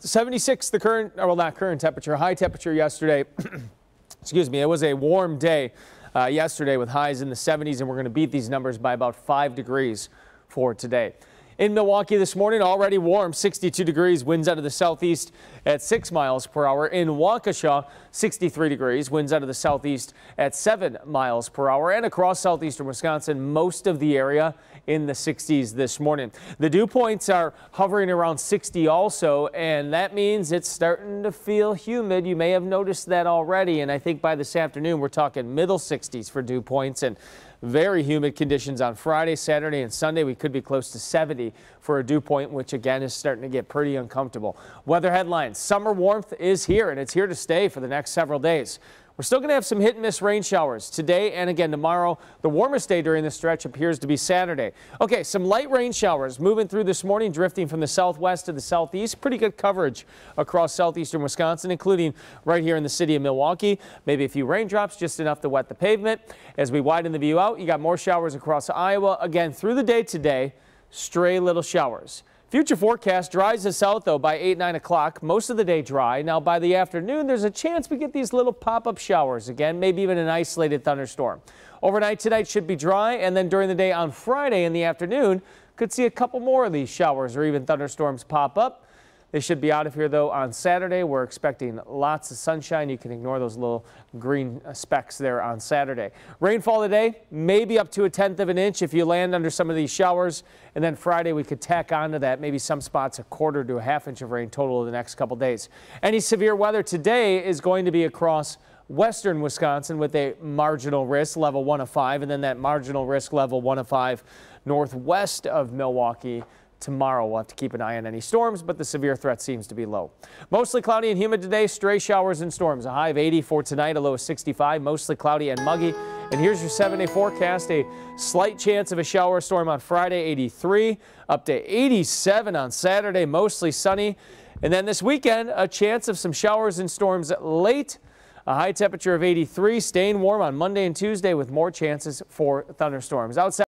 76, the current, uh, well, not current temperature, high temperature yesterday. Excuse me, it was a warm day uh, yesterday with highs in the 70s, and we're going to beat these numbers by about 5 degrees for today. In Milwaukee this morning, already warm, 62 degrees, winds out of the southeast at 6 miles per hour. In Waukesha, 63 degrees, winds out of the southeast at 7 miles per hour. And across southeastern Wisconsin, most of the area in the 60s this morning. The dew points are hovering around 60 also, and that means it's starting to feel humid. You may have noticed that already, and I think by this afternoon, we're talking middle 60s for dew points and very humid conditions on Friday, Saturday, and Sunday. We could be close to 70 for a dew point, which again is starting to get pretty uncomfortable. Weather headlines. Summer warmth is here and it's here to stay for the next several days. We're still going to have some hit and miss rain showers today and again tomorrow. The warmest day during the stretch appears to be Saturday. Okay, some light rain showers moving through this morning, drifting from the southwest to the southeast. Pretty good coverage across southeastern Wisconsin, including right here in the city of Milwaukee. Maybe a few raindrops, just enough to wet the pavement. As we widen the view out, you got more showers across Iowa again through the day today stray little showers. Future forecast dries us out though by 8, 9 o'clock. Most of the day dry. Now by the afternoon, there's a chance we get these little pop-up showers again, maybe even an isolated thunderstorm. Overnight tonight should be dry, and then during the day on Friday in the afternoon, could see a couple more of these showers or even thunderstorms pop up. They should be out of here, though, on Saturday. We're expecting lots of sunshine. You can ignore those little green uh, specks there on Saturday. Rainfall today, maybe up to a tenth of an inch if you land under some of these showers. And then Friday, we could tack onto that maybe some spots a quarter to a half inch of rain total in the next couple days. Any severe weather today is going to be across western Wisconsin with a marginal risk level 1 of 5 and then that marginal risk level 1 of 5 northwest of Milwaukee tomorrow. We'll have to keep an eye on any storms, but the severe threat seems to be low. Mostly cloudy and humid today, stray showers and storms. A high of 80 for tonight, a low of 65, mostly cloudy and muggy. And here's your seven day forecast. A slight chance of a shower storm on Friday, 83, up to 87 on Saturday, mostly sunny. And then this weekend, a chance of some showers and storms late. A high temperature of 83, staying warm on Monday and Tuesday with more chances for thunderstorms. Outside